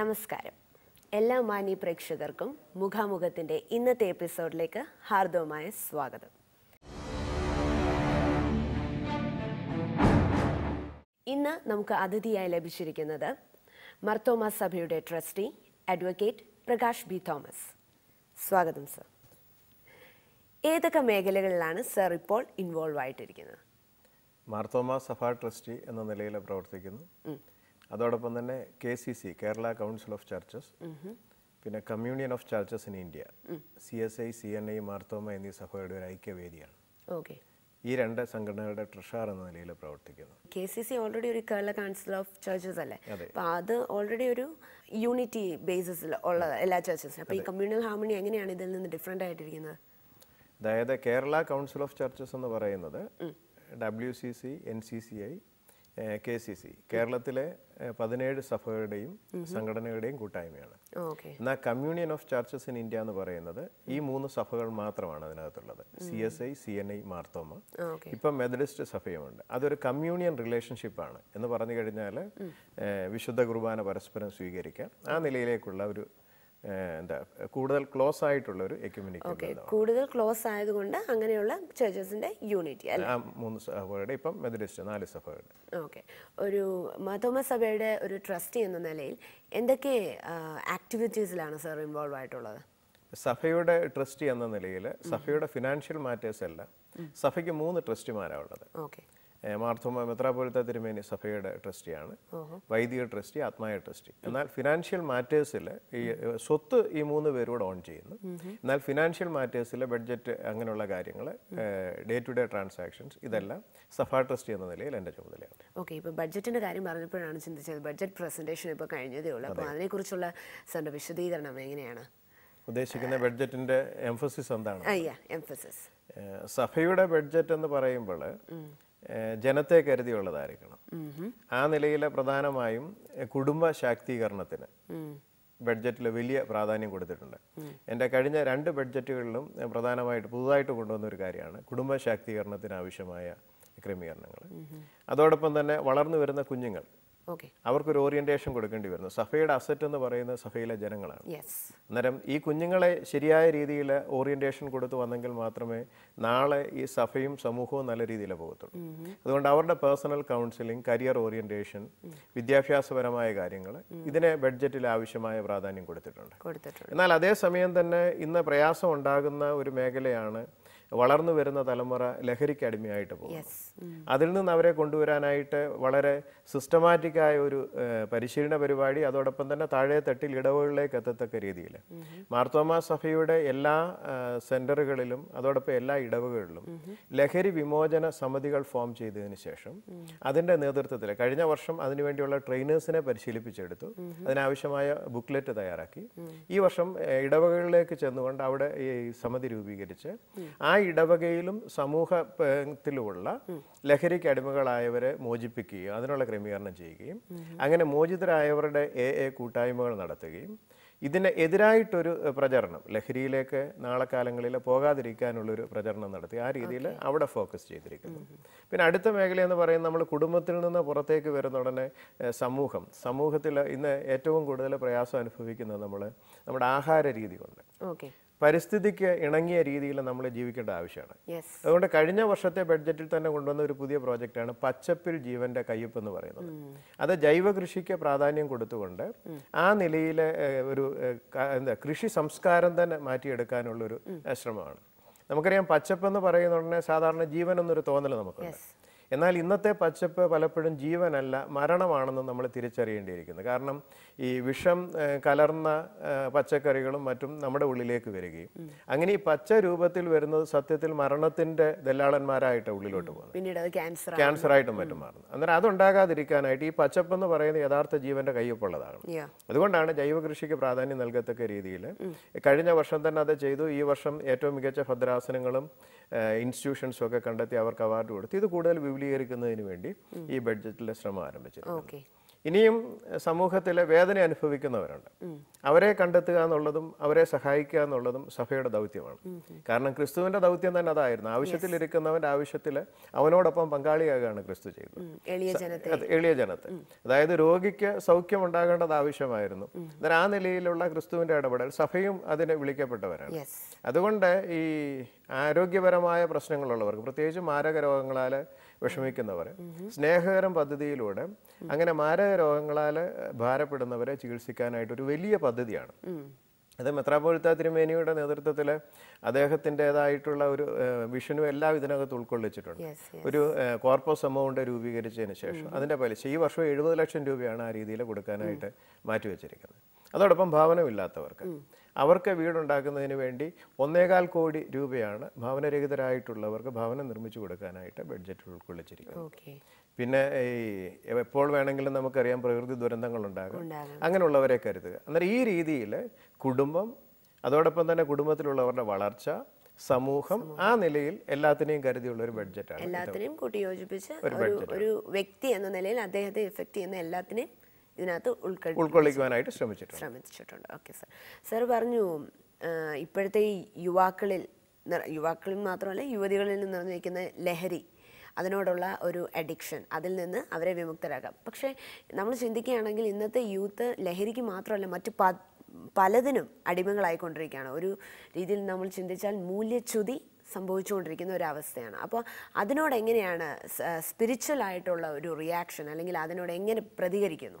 നമസ്കാരം എല്ലാ മാന്യ പ്രേക്ഷകർക്കും മുഖാമുഖത്തിൻ്റെ ഇന്നത്തെ എപ്പിസോഡിലേക്ക് ഹാർദവമായ സ്വാഗതം ഇന്ന് നമുക്ക് അതിഥിയായി ലഭിച്ചിരിക്കുന്നത് മർത്തോമ സഭയുടെ trustee advocate Prakash B Thomas സ്വാഗതം സർ ഏതൊക്കെ മേഖലകളിലാണ് സർ ഇപ്പോൾ ഇൻവോൾവ് ആയിട്ടിരിക്കുന്നത് മാർത്തോമ സഭ ട്രസ്റ്റി എന്ന നിലയിൽ പ്രവർത്തിക്കുന്നു അതോടൊപ്പം തന്നെ K C C Kerala council of churches പിന്നെ communion of churches in India C S I C N I Marthoma എന്നീ സഭയുടെ ഒരു ഐക്യവേദിയാണ് ഓക്കെ ഈ രണ്ട് സംഘടനകളുടെ ട്രഷാർ എന്ന നിലയിൽ പ്രവർത്തിക്കുന്നു കെ സി സി ഓൾറെഡി ഒരു കേരള കൗൺസിൽ ഓഫ് ചർച്ചസ് അല്ലേ അപ്പൊ അത് ഓൾറെഡി ഒരു യൂണിറ്റി ബേസിസിൽ ഉള്ള എല്ലാ ചർച്ചസും അപ്പൊ ഈ കമ്മ്യൂണൽ ഹാർമണി എങ്ങനെയാണ് ഇതിൽ നിന്ന് ഡിഫറെന്റ് ആയിട്ടിരിക്കുന്നത് അതായത് കേരള കൗൺസിൽ ഓഫ് ചർച്ചസ് എന്ന് പറയുന്നത് W C C N C C I K C C കേരളത്തിലെ പതിനേഴ് സഭകളുടെയും സംഘടനകളുടെയും കൂട്ടായ്മയാണ് എന്നാൽ communion of churches in India എന്ന് പറയുന്നത് ഈ മൂന്ന് സഭകൾ മാത്രമാണ് അതിനകത്തുള്ളത് C S I C N I Marthoma ഇപ്പം മെത്തഡിസ്റ്റ് സഭയുമുണ്ട് അതൊരു കമ്മ്യൂണിയൻ റിലേഷൻഷിപ്പാണ് എന്ന് പറഞ്ഞു കഴിഞ്ഞാൽ വിശുദ്ധ കുർബാന പരസ്പരം സ്വീകരിക്കാം ആ നിലയിലേക്കുള്ള ഒരു എന്താ കൂടുതൽ ക്ലോസ് ആയിട്ടുള്ള ഒരു കൂടുതൽ ക്ലോസ് ആയതുകൊണ്ട് അങ്ങനെയുള്ള ചേർച്ചസിന്റെ യൂണിറ്റി മൂന്ന് സഭകളുടെ ഇപ്പം മെതഡിസ്റ്റ് നാല് സഭകളുടെ ഓക്കെ ഒരു മതോമ സഭയുടെ ഒരു ട്രസ്റ്റി എന്ന നിലയിൽ എന്തൊക്കെ ആക്ടിവിറ്റീസിലാണ് സർ ഇൻവോൾവ് ആയിട്ടുള്ളത് സഭയുടെ ട്രസ്റ്റി എന്ന നിലയിൽ സഭയുടെ ഫിനാൻഷ്യൽ മാറ്റേഴ്സ് എല്ലാം സഭയ്ക്ക് മൂന്ന് ട്രസ്റ്റിമാരാണ് ഉള്ളത് ഓക്കെ മാർത്തോമ മെത്രാപോലിത്ത തിരുമേനി സഭയുടെ ട്രസ്റ്റിയാണ് വൈദിക ട്രസ്റ്റി ആത്മായ ട്രസ്റ്റി എന്നാൽ ഫിനാൻഷ്യൽ മാറ്റേഴ്സിൽ ഈ സ്വത്ത് ഈ മൂന്ന് പേരോട് ഓൺ ചെയ്യുന്നു എന്നാൽ ഫിനാൻഷ്യൽ മാറ്റേഴ്സിൽ ബഡ്ജറ്റ് അങ്ങനെയുള്ള കാര്യങ്ങൾ ഡേ ടു ഡേ ട്രാൻസാക്ഷൻസ് ഇതെല്ലാം സഭാ ട്രസ്റ്റി എന്ന നിലയിൽ എൻ്റെ ചുമതലയാണ് ഓക്കെ ഇപ്പോൾ ബഡ്ജറ്റിൻ്റെ കാര്യം പറഞ്ഞപ്പോഴാണ് ചിന്തിച്ചത് ബഡ്ജറ്റ് പ്രസൻറ്റേഷൻ ഇപ്പോൾ കഴിഞ്ഞതേ ഉള്ളൂ അപ്പോൾ അതിനെക്കുറിച്ചുള്ള സാറിൻ്റെ വിശദീകരണം എങ്ങനെയാണ് ഉദ്ദേശിക്കുന്ന ബഡ്ജറ്റിന്റെ എംഫസിസ് എന്താണ് സഭയുടെ ബഡ്ജറ്റ് എന്ന് പറയുമ്പോൾ ജനത്തെ കരുതിയുള്ളതായിരിക്കണം ആ നിലയിൽ പ്രധാനമായും കുടുംബ ശാക്തീകരണത്തിന് ബഡ്ജറ്റിൽ വലിയ പ്രാധാന്യം കൊടുത്തിട്ടുണ്ട് എൻ്റെ കഴിഞ്ഞ രണ്ട് ബഡ്ജറ്റുകളിലും പ്രധാനമായിട്ട് പുതുതായിട്ട് കൊണ്ടുവന്ന ഒരു കാര്യമാണ് കുടുംബ ശാക്തീകരണത്തിന് ആവശ്യമായ ക്രമീകരണങ്ങൾ അതോടൊപ്പം തന്നെ വളർന്നു വരുന്ന കുഞ്ഞുങ്ങൾ അവർക്കൊരു ഓറിയന്റേഷൻ കൊടുക്കേണ്ടി വരുന്നു സഫയുടെ അസറ്റ് എന്ന് പറയുന്നത് സഫയിലെ ജനങ്ങളാണ് അന്നേരം ഈ കുഞ്ഞുങ്ങളെ ശരിയായ രീതിയിൽ ഓറിയന്റേഷൻ കൊടുത്തു വന്നെങ്കിൽ മാത്രമേ നാളെ ഈ സഫയും സമൂഹവും നല്ല രീതിയിൽ പോകത്തുള്ളൂ അതുകൊണ്ട് അവരുടെ പേഴ്സണൽ കൗൺസിലിംഗ് കരിയർ ഓറിയന്റേഷൻ വിദ്യാഭ്യാസപരമായ കാര്യങ്ങൾ ഇതിനെ ബഡ്ജറ്റിൽ ആവശ്യമായ പ്രാധാന്യം കൊടുത്തിട്ടുണ്ട് എന്നാൽ അതേസമയം തന്നെ ഇന്ന് പ്രയാസം ഉണ്ടാകുന്ന ഒരു മേഖലയാണ് വളർന്നു വരുന്ന തലമുറ ലഹരിക്ക് അടിമയായിട്ട് പോകുന്നത് അതിൽ നിന്ന് അവരെ കൊണ്ടുവരാനായിട്ട് വളരെ സിസ്റ്റമാറ്റിക്കായ ഒരു പരിശീലന പരിപാടി അതോടൊപ്പം തന്നെ താഴെ തട്ടിൽ ഇടവുകളിലേക്ക് എത്തത്തക്ക രീതിയിൽ മാർത്തോമ സഭയുടെ എല്ലാ സെൻറ്ററുകളിലും അതോടൊപ്പം എല്ലാ ഇടവുകളിലും ലഹരി വിമോചന സമിതികൾ ഫോം ചെയ്തതിന് ശേഷം അതിൻ്റെ നേതൃത്വത്തിൽ കഴിഞ്ഞ വർഷം അതിനുവേണ്ടിയുള്ള ട്രെയിനേഴ്സിനെ പരിശീലിപ്പിച്ചെടുത്തു അതിനാവശ്യമായ ബുക്ക്ലെറ്റ് തയ്യാറാക്കി ഈ വർഷം ഇടവകകളിലേക്ക് ചെന്നുകൊണ്ട് അവിടെ ഈ സമിതി രൂപീകരിച്ച് ആ ഇടവകയിലും സമൂഹത്തിലുമുള്ള ലഹരിക്ക് അടിമകളായവരെ മോചിപ്പിക്കുകയും അതിനുള്ള ക്രമീകരണം ചെയ്യുകയും അങ്ങനെ മോചിതരായവരുടെ എ എ കൂട്ടായ്മകൾ നടത്തുകയും ഇതിന് എതിരായിട്ടൊരു പ്രചരണം ലഹരിയിലേക്ക് നാളെ കാലങ്ങളിൽ പോകാതിരിക്കാനുള്ളൊരു പ്രചരണം നടത്തി ആ രീതിയിൽ അവിടെ ഫോക്കസ് ചെയ്തിരിക്കുന്നു പിന്നെ അടുത്ത മേഖല എന്ന് പറയുന്നത് നമ്മൾ കുടുംബത്തിൽ നിന്ന് പുറത്തേക്ക് വരുന്ന ഉടനെ സമൂഹം സമൂഹത്തിൽ ഇന്ന് ഏറ്റവും കൂടുതൽ പ്രയാസം അനുഭവിക്കുന്നത് നമ്മൾ നമ്മുടെ ആഹാര രീതി കൊണ്ട് പരിസ്ഥിതിക്ക് ഇണങ്ങിയ രീതിയിൽ നമ്മൾ ജീവിക്കേണ്ട ആവശ്യമാണ് അതുകൊണ്ട് കഴിഞ്ഞ വർഷത്തെ ബഡ്ജറ്റിൽ തന്നെ കൊണ്ടുവന്ന ഒരു പുതിയ പ്രോജക്റ്റാണ് പച്ചപ്പിൽ ജീവന്റെ കയ്യൊപ്പ് എന്ന് പറയുന്നത് അത് ജൈവ കൃഷിക്ക് പ്രാധാന്യം കൊടുത്തുകൊണ്ട് ആ നിലയിലെ ഒരു എന്താ കൃഷി സംസ്കാരം തന്നെ മാറ്റിയെടുക്കാനുള്ളൊരു ശ്രമമാണ് നമുക്കറിയാം പച്ചപ്പ് എന്ന് പറയുന്ന ഉടനെ സാധാരണ ജീവൻ എന്നൊരു തോന്നൽ നമുക്കുണ്ട് എന്നാൽ ഇന്നത്തെ പച്ചപ്പ് പലപ്പോഴും ജീവനല്ല മരണമാണെന്ന് നമ്മൾ തിരിച്ചറിയേണ്ടിയിരിക്കുന്നു കാരണം ഈ വിഷം കലർന്ന പച്ചക്കറികളും മറ്റും നമ്മുടെ ഉള്ളിലേക്ക് വരികയും അങ്ങനെ ഈ പച്ച രൂപത്തിൽ വരുന്നത് സത്യത്തിൽ മരണത്തിന്റെ ദല്ലാളന്മാരായിട്ട് ഉള്ളിലോട്ട് പോകുന്നത് പിന്നീട് ക്യാൻസർ ആയിട്ടും മറ്റും മാറുന്നു അന്നേരം അതുണ്ടാകാതിരിക്കാനായിട്ട് ഈ പച്ചപ്പ് എന്ന് പറയുന്നത് യഥാർത്ഥ ജീവന്റെ കയ്യൊപ്പുള്ളതാണ് അതുകൊണ്ടാണ് ജൈവ കൃഷിക്ക് പ്രാധാന്യം നൽകത്തക്ക രീതിയിൽ കഴിഞ്ഞ വർഷം തന്നെ അത് ചെയ്തു ഈ വർഷം ഏറ്റവും മികച്ച ഭദ്രാസനങ്ങളും ഇൻസ്റ്റിറ്റ്യൂഷൻസും ഒക്കെ കണ്ടെത്തി അവർക്ക് അവാർഡ് കൊടുത്തു ഇത് കൂടുതൽ വിപുലീകരിക്കുന്നതിന് വേണ്ടി ഈ ബഡ്ജറ്റിലെ ശ്രമം ആരംഭിച്ചിട്ടുണ്ട് ഇനിയും സമൂഹത്തിലെ വേദന അനുഭവിക്കുന്നവരുണ്ട് അവരെ കണ്ടെത്തുക എന്നുള്ളതും അവരെ സഹായിക്കുക എന്നുള്ളതും സഭയുടെ ദൗത്യമാണ് കാരണം ക്രിസ്തുവിന്റെ ദൗത്യം തന്നെ അതായിരുന്നു ആവശ്യത്തിലിരിക്കുന്നവന്റെ ആവശ്യത്തിൽ അവനോടൊപ്പം പങ്കാളിയാകുകയാണ് ക്രിസ്തു ചെയ്തത് എളിയ ജനത്തെ അതായത് രോഗിക്ക് സൗഖ്യം ഉണ്ടാകേണ്ടത് ആവശ്യമായിരുന്നു എന്നാൽ ആ നിലയിലുള്ള ക്രിസ്തുവിന്റെ ഇടപെടൽ സഭയും അതിനെ വിളിക്കപ്പെട്ടവരാണ് അതുകൊണ്ട് ഈ ആരോഗ്യപരമായ പ്രശ്നങ്ങളുള്ളവർക്ക് പ്രത്യേകിച്ച് മാരക രോഗങ്ങളാൽ വിഷമിക്കുന്നവർ സ്നേഹകരം പദ്ധതിയിലൂടെ അങ്ങനെ മാരക രോഗങ്ങളാൽ ഭാരപ്പെടുന്നവരെ ചികിത്സിക്കാനായിട്ട് ഒരു വലിയ പദ്ധതിയാണ് അത് മെത്രാപോലിത്ത തിരുമേനിയുടെ നേതൃത്വത്തിൽ അദ്ദേഹത്തിൻ്റെതായിട്ടുള്ള ഒരു വിഷനും എല്ലാം ഇതിനകത്ത് ഉൾക്കൊള്ളിച്ചിട്ടുണ്ട് ഒരു കോർപ്പസ് എമൗണ്ട് രൂപീകരിച്ചതിന് ശേഷം അതിൻ്റെ പലിശ ഈ വർഷം എഴുപത് ലക്ഷം രൂപയാണ് ആ രീതിയിൽ കൊടുക്കാനായിട്ട് മാറ്റിവെച്ചിരിക്കുന്നത് അതോടൊപ്പം ഭവനമില്ലാത്തവർക്ക് അവർക്ക് വീടുണ്ടാക്കുന്നതിന് വേണ്ടി ഒന്നേകാൽ കോടി രൂപയാണ് ഭവനരഹിതരായിട്ടുള്ളവർക്ക് ഭവനം നിർമ്മിച്ചു കൊടുക്കാനായിട്ട് ബഡ്ജറ്റ് ഉൾക്കൊള്ളിച്ചിരിക്കുന്നത് പിന്നെ ഈ എപ്പോൾ വേണമെങ്കിലും നമുക്കറിയാം പ്രകൃതി ദുരന്തങ്ങളുണ്ടാകും അങ്ങനെയുള്ളവരെ കരുതുക അന്നേരം ഈ രീതിയിൽ കുടുംബം അതോടൊപ്പം തന്നെ കുടുംബത്തിലുള്ളവരുടെ വളർച്ച സമൂഹം ആ നിലയിൽ എല്ലാത്തിനെയും കരുതിയുള്ള ഒരു ബഡ്ജറ്റാണ് എല്ലാത്തിനെയും കൂട്ടിയോജിപ്പിച്ച് യോജിപ്പിച്ച് ഒരു വ്യക്തി എന്ന നിലയിൽ അദ്ദേഹത്തെ ഇഫക്റ്റ് ചെയ്യുന്ന എല്ലാത്തിനെയും ഇതിനകത്ത് ഉൾക്കൊള്ളിക്കുവാനായിട്ട് ശ്രമിച്ചിട്ടുണ്ട് ശ്രമിച്ചിട്ടുണ്ട് ഓക്കെ സാർ സാർ പറഞ്ഞു ഇപ്പോഴത്തെ ഈ യുവാക്കളിൽ യുവാക്കളിൽ മാത്രമല്ല യുവതികളിൽ നിന്ന് നിറഞ്ഞിരിക്കുന്ന ലഹരി അതിനോടുള്ള ഒരു അഡിക്ഷൻ അതിൽ നിന്ന് അവരെ വിമുക്തരാക്കാം പക്ഷേ നമ്മൾ ചിന്തിക്കുകയാണെങ്കിൽ ഇന്നത്തെ യൂത്ത് ലഹരിക്ക് മാത്രമല്ല മറ്റ് പ പലതിനും അടിമകളായിക്കൊണ്ടിരിക്കുകയാണ് ഒരു രീതിയിൽ നമ്മൾ ചിന്തിച്ചാൽ മൂല്യച്യുതി സംഭവിച്ചുകൊണ്ടിരിക്കുന്ന ഒരു അവസ്ഥയാണ് അപ്പോൾ അതിനോട് എങ്ങനെയാണ് സ്പിരിച്വൽ ആയിട്ടുള്ള ഒരു റിയാക്ഷൻ അല്ലെങ്കിൽ അതിനോട് എങ്ങനെ പ്രതികരിക്കുന്നു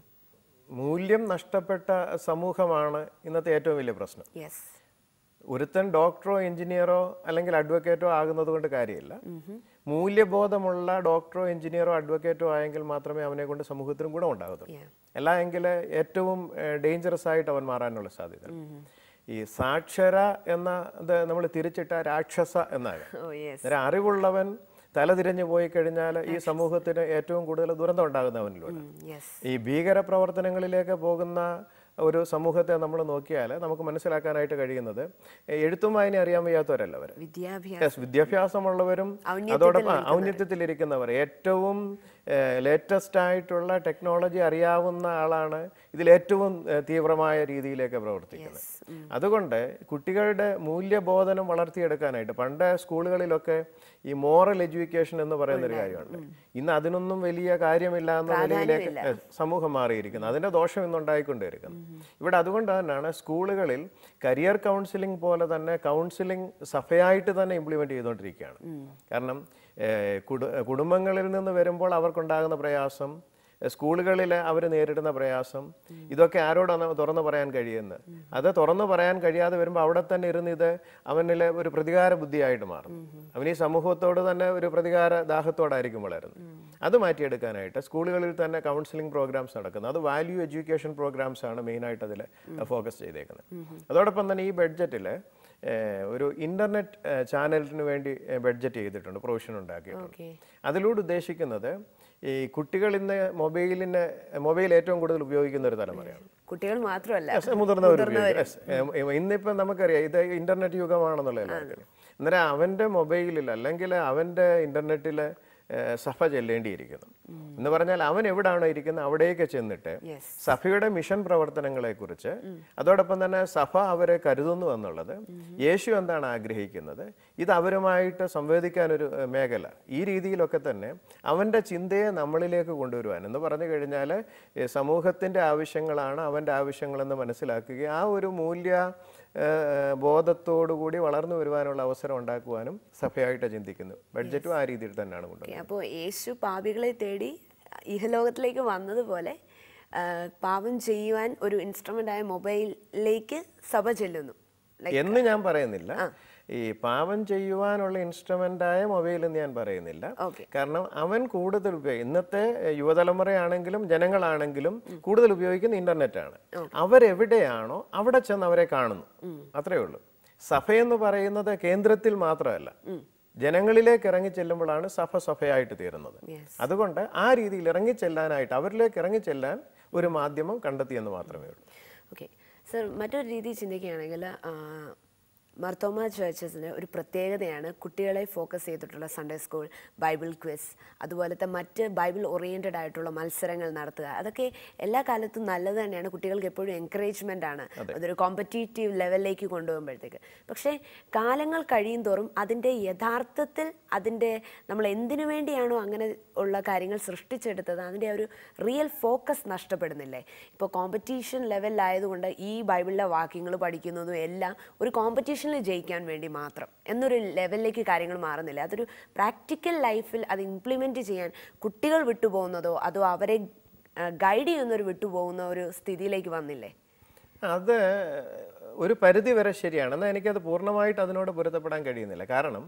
മൂല്യം നഷ്ടപ്പെട്ട സമൂഹമാണ് ഇന്നത്തെ ഏറ്റവും വലിയ പ്രശ്നം ഒരുത്തൻ ഡോക്ടറോ എഞ്ചിനീയറോ അല്ലെങ്കിൽ അഡ്വക്കേറ്റോ ആകുന്നത് കൊണ്ട് കാര്യമില്ല മൂല്യബോധമുള്ള ഡോക്ടറോ എഞ്ചിനീയറോ അഡ്വക്കേറ്റോ ആയെങ്കിൽ മാത്രമേ അവനെ കൊണ്ട് സമൂഹത്തിനും ഗുണം ഉണ്ടാകത്തുള്ളൂ അല്ല എങ്കിൽ ഏറ്റവും ഡേഞ്ചറസ് ആയിട്ട് അവൻ മാറാനുള്ള സാധ്യത ഈ സാക്ഷര എന്ന നമ്മൾ തിരിച്ചിട്ട രാക്ഷസ എന്നാണ് അറിവുള്ളവൻ oh, തലതിരിഞ്ഞു പോയി കഴിഞ്ഞാൽ ഈ സമൂഹത്തിന് ഏറ്റവും കൂടുതൽ ദുരന്തം ഉണ്ടാകുന്നവനിലൂടെ ഈ ഭീകര പ്രവർത്തനങ്ങളിലേക്ക് പോകുന്ന ഒരു സമൂഹത്തെ നമ്മൾ നോക്കിയാൽ നമുക്ക് മനസ്സിലാക്കാനായിട്ട് കഴിയുന്നത് എഴുത്തും വായന അറിയാൻ വയ്യാത്തവരല്ല അവർ വിദ്യാഭ്യാസമുള്ളവരും അതോടൊപ്പം ഔന്നിത്യത്തിലിരിക്കുന്നവർ ഏറ്റവും ലേറ്റസ്റ്റ് ആയിട്ടുള്ള ടെക്നോളജി അറിയാവുന്ന ആളാണ് ഏറ്റവും തീവ്രമായ രീതിയിലേക്ക് പ്രവർത്തിക്കുന്നത് അതുകൊണ്ട് കുട്ടികളുടെ മൂല്യബോധനം വളർത്തിയെടുക്കാനായിട്ട് പണ്ട് സ്കൂളുകളിലൊക്കെ ഈ മോറൽ എഡ്യൂക്കേഷൻ എന്ന് പറയുന്ന ഒരു കാര്യമുണ്ട് ഇന്ന് അതിനൊന്നും വലിയ കാര്യമില്ല എന്ന നിലയിലേക്ക് സമൂഹം മാറിയിരിക്കുന്നു അതിൻ്റെ ദോഷം ഇന്നുണ്ടായിക്കൊണ്ടിരിക്കുന്നു ഇവിടെ അതുകൊണ്ട് തന്നെയാണ് സ്കൂളുകളിൽ കരിയർ കൗൺസിലിംഗ് പോലെ തന്നെ കൗൺസിലിംഗ് സഫയായിട്ട് തന്നെ ഇംപ്ലിമെന്റ് ചെയ്തുകൊണ്ടിരിക്കുകയാണ് കാരണം കുടുംബങ്ങളിൽ നിന്ന് വരുമ്പോൾ അവർക്കുണ്ടാകുന്ന പ്രയാസം സ്കൂളുകളിൽ അവർ നേരിടുന്ന പ്രയാസം ഇതൊക്കെ ആരോടാണ് തുറന്നു പറയാൻ കഴിയുന്നത് അത് തുറന്നു പറയാൻ കഴിയാതെ വരുമ്പോൾ അവിടെ തന്നെ ഇരുന്ന് ഇത് അവനിലെ ഒരു പ്രതികാര ബുദ്ധിയായിട്ട് മാറും അവൻ ഈ സമൂഹത്തോട് തന്നെ ഒരു പ്രതികാര ദാഹത്തോടായിരിക്കും വളരുന്നത് അത് മാറ്റിയെടുക്കാനായിട്ട് സ്കൂളുകളിൽ തന്നെ കൗൺസിലിംഗ് പ്രോഗ്രാംസ് നടക്കുന്നത് അത് വാല്യൂ എഡ്യൂക്കേഷൻ പ്രോഗ്രാംസ് ആണ് മെയിനായിട്ട് അതിൽ ഫോക്കസ് ചെയ്തേക്കുന്നത് അതോടൊപ്പം തന്നെ ഈ ബഡ്ജറ്റിൽ ഒരു ഇന്റർനെറ്റ് ചാനലിന് വേണ്ടി ബഡ്ജറ്റ് ചെയ്തിട്ടുണ്ട് പ്രൊവിഷൻ ഉണ്ടാക്കിയിട്ടുണ്ട് അതിലൂടെ ഉദ്ദേശിക്കുന്നത് ഈ കുട്ടികൾ ഇന്ന് മൊബൈലിനെ മൊബൈൽ ഏറ്റവും കൂടുതൽ ഉപയോഗിക്കുന്ന ഒരു തലമുറയാണ് കുട്ടികൾ മാത്രമല്ല മുതിർന്നവർ ഇന്നിപ്പം നമുക്കറിയാം ഇത് ഇന്റർനെറ്റ് യുഗമാണെന്നുള്ള എല്ലാവർക്കും അന്നേരം അവന്റെ മൊബൈലിൽ അല്ലെങ്കിൽ അവന്റെ ഇന്റർനെറ്റില് സഭ ചെല്ലേണ്ടിയിരിക്കുന്നു എന്ന് പറഞ്ഞാൽ അവൻ എവിടാണോ ഇരിക്കുന്നത് അവിടേക്ക് ചെന്നിട്ട് സഭയുടെ മിഷൻ പ്രവർത്തനങ്ങളെ കുറിച്ച് അതോടൊപ്പം തന്നെ സഭ അവരെ കരുതുന്നു എന്നുള്ളത് യേശു എന്താണ് ആഗ്രഹിക്കുന്നത് ഇത് അവരുമായിട്ട് സംവേദിക്കാനൊരു മേഖല ഈ രീതിയിലൊക്കെ തന്നെ അവൻ്റെ ചിന്തയെ നമ്മളിലേക്ക് കൊണ്ടുവരുവാൻ എന്ന് പറഞ്ഞു കഴിഞ്ഞാൽ സമൂഹത്തിൻ്റെ ആവശ്യങ്ങളാണ് അവൻ്റെ ആവശ്യങ്ങളെന്ന് മനസ്സിലാക്കുകയും ആ ഒരു മൂല്യ ബോധത്തോടുകൂടി വളർന്നു വരുവാനുള്ള അവസരം ഉണ്ടാക്കുവാനും സഭയായിട്ട് ചിന്തിക്കുന്നു ബഡ്ജറ്റും ആ രീതിയിൽ തന്നെയാണ് കൊണ്ടുപോകുന്നത് അപ്പോൾ യേശു പാപികളെ തേടി ഇഹലോകത്തിലേക്ക് വന്നതുപോലെ പാപം ചെയ്യുവാൻ ഒരു ഇൻസ്ട്രുമെന്റായ മൊബൈലിലേക്ക് സഭ ചെല്ലുന്നു എന്ന് ഞാൻ പറയുന്നില്ല ഈ പാവം ചെയ്യുവാനുള്ള ഇൻസ്ട്രുമെന്റായ മൊബൈൽ എന്ന് ഞാൻ പറയുന്നില്ല കാരണം അവൻ കൂടുതൽ ഉപയോഗിക്കും ഇന്നത്തെ യുവതലമുറയാണെങ്കിലും ജനങ്ങളാണെങ്കിലും കൂടുതൽ ഉപയോഗിക്കുന്ന ആണ് അവരെവിടെയാണോ അവിടെ ചെന്ന് അവരെ കാണുന്നു അത്രയേ ഉള്ളൂ സഭയെന്ന് പറയുന്നത് കേന്ദ്രത്തിൽ മാത്രമല്ല ജനങ്ങളിലേക്ക് ഇറങ്ങി ചെല്ലുമ്പോഴാണ് സഭ സഭയായിട്ട് തീരുന്നത് അതുകൊണ്ട് ആ രീതിയിൽ ഇറങ്ങി ചെല്ലാനായിട്ട് അവരിലേക്ക് ഇറങ്ങി ചെല്ലാൻ ഒരു മാധ്യമം കണ്ടെത്തിയെന്ന് മാത്രമേ ഉള്ളൂ സർ മറ്റൊരു രീതി ചിന്തിക്കുകയാണെങ്കിൽ മർത്തോമ ചേർച്ചസിന് ഒരു പ്രത്യേകതയാണ് കുട്ടികളെ ഫോക്കസ് ചെയ്തിട്ടുള്ള സൺഡേ സ്കൂൾ ബൈബിൾ ക്വിസ് അതുപോലത്തെ മറ്റ് ബൈബിൾ ഓറിയൻറ്റഡ് ആയിട്ടുള്ള മത്സരങ്ങൾ നടത്തുക അതൊക്കെ എല്ലാ കാലത്തും നല്ലത് തന്നെയാണ് കുട്ടികൾക്ക് എപ്പോഴും എൻകറേജ്മെൻ്റ് ആണ് അതൊരു കോമ്പറ്റീറ്റീവ് ലെവലിലേക്ക് കൊണ്ടുപോകുമ്പോഴത്തേക്ക് പക്ഷേ കാലങ്ങൾ കഴിയും തോറും അതിൻ്റെ യഥാർത്ഥത്തിൽ അതിൻ്റെ നമ്മൾ എന്തിനു വേണ്ടിയാണോ അങ്ങനെ ഉള്ള കാര്യങ്ങൾ സൃഷ്ടിച്ചെടുത്തത് അതിൻ്റെ ഒരു റിയൽ ഫോക്കസ് നഷ്ടപ്പെടുന്നില്ലേ ഇപ്പോൾ കോമ്പറ്റീഷൻ ലെവലിലായതുകൊണ്ട് ഈ ബൈബിളിലെ വാക്യങ്ങൾ പഠിക്കുന്നതും എല്ലാം ഒരു കോമ്പറ്റീഷൻ കോമ്പറ്റീഷനിൽ ജയിക്കാൻ വേണ്ടി മാത്രം എന്നൊരു ലെവലിലേക്ക് കാര്യങ്ങൾ മാറുന്നില്ല അതൊരു പ്രാക്ടിക്കൽ ലൈഫിൽ അത് ഇംപ്ലിമെൻറ്റ് ചെയ്യാൻ കുട്ടികൾ വിട്ടുപോകുന്നതോ അതോ അവരെ ഗൈഡ് ഒരു വിട്ടുപോകുന്ന ഒരു സ്ഥിതിയിലേക്ക് വന്നില്ലേ അത് ഒരു പരിധി വരെ ശരിയാണ് എന്നാൽ എനിക്കത് പൂർണ്ണമായിട്ട് അതിനോട് പൊരുത്തപ്പെടാൻ കഴിയുന്നില്ല കാരണം